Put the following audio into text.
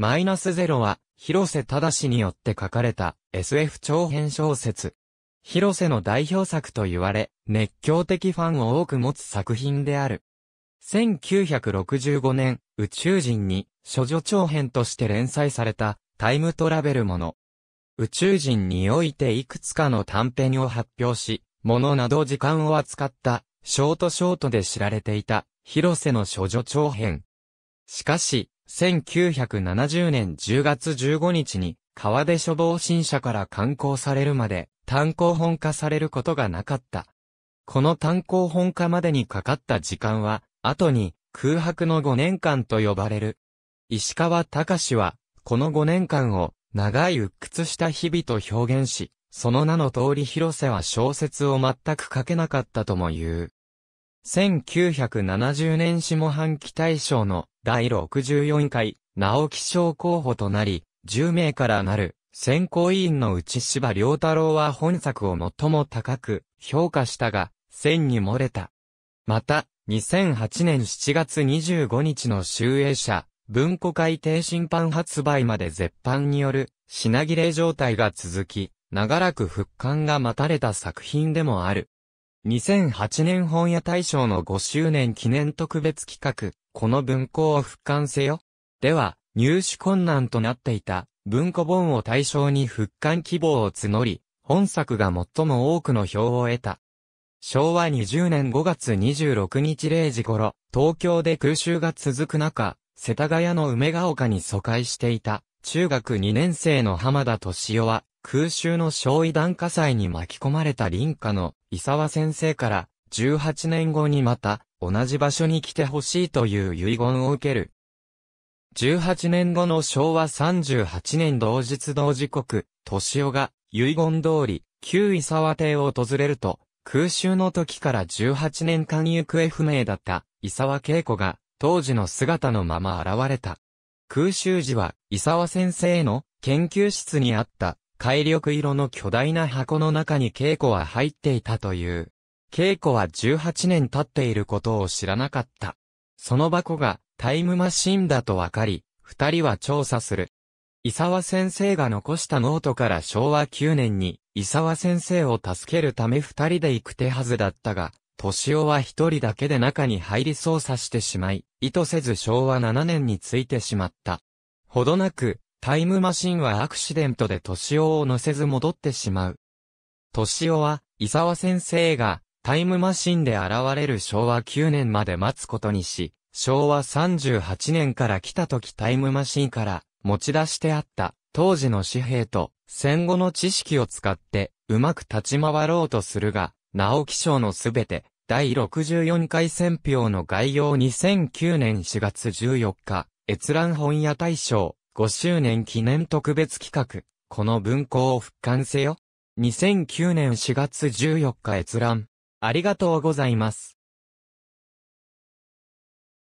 マイナスゼロは、広瀬正によって書かれた SF 長編小説。広瀬の代表作と言われ、熱狂的ファンを多く持つ作品である。1965年、宇宙人に、処女長編として連載された、タイムトラベルもの。宇宙人においていくつかの短編を発表し、ものなど時間を扱った、ショートショートで知られていた、広瀬の処女長編。しかし、1970年10月15日に、川出処方新社から刊行されるまで、単行本化されることがなかった。この単行本化までにかかった時間は、後に空白の5年間と呼ばれる。石川隆は、この5年間を長い鬱屈した日々と表現し、その名の通り広瀬は小説を全く書けなかったとも言う。1970年下半期大賞の第64回直木賞候補となり、10名からなる選考委員のうち芝良太郎は本作を最も高く評価したが、1000に漏れた。また、2008年7月25日の集英社、文庫改定審判発売まで絶版による品切れ状態が続き、長らく復刊が待たれた作品でもある。2008年本屋大賞の5周年記念特別企画、この文庫を復刊せよ。では、入手困難となっていた文庫本を対象に復刊希望を募り、本作が最も多くの票を得た。昭和20年5月26日0時頃、東京で空襲が続く中、世田谷の梅ヶ丘に疎開していた、中学2年生の浜田敏夫は、空襲の焼夷弾火災に巻き込まれた林家の伊沢先生から18年後にまた同じ場所に来てほしいという遺言を受ける。18年後の昭和38年同日同時刻、年尾が遺言通り旧伊沢邸を訪れると、空襲の時から18年間行方不明だった伊沢恵子が当時の姿のまま現れた。空襲時は伊沢先生の研究室にあった海緑色の巨大な箱の中に稽古は入っていたという。稽古は18年経っていることを知らなかった。その箱がタイムマシンだとわかり、二人は調査する。伊沢先生が残したノートから昭和9年に、伊沢先生を助けるため二人で行く手はずだったが、年尾は一人だけで中に入り操作してしまい、意図せず昭和7年についてしまった。ほどなく、タイムマシンはアクシデントで年夫を乗せず戻ってしまう。年をは、伊沢先生が、タイムマシンで現れる昭和9年まで待つことにし、昭和38年から来た時タイムマシンから持ち出してあった当時の紙幣と戦後の知識を使ってうまく立ち回ろうとするが、直木賞のすべて第64回選票の概要2009年4月14日、閲覧本屋大賞5周年記念特別企画、この文庫を復刊せよ。2009年4月14日閲覧。ありがとうございます。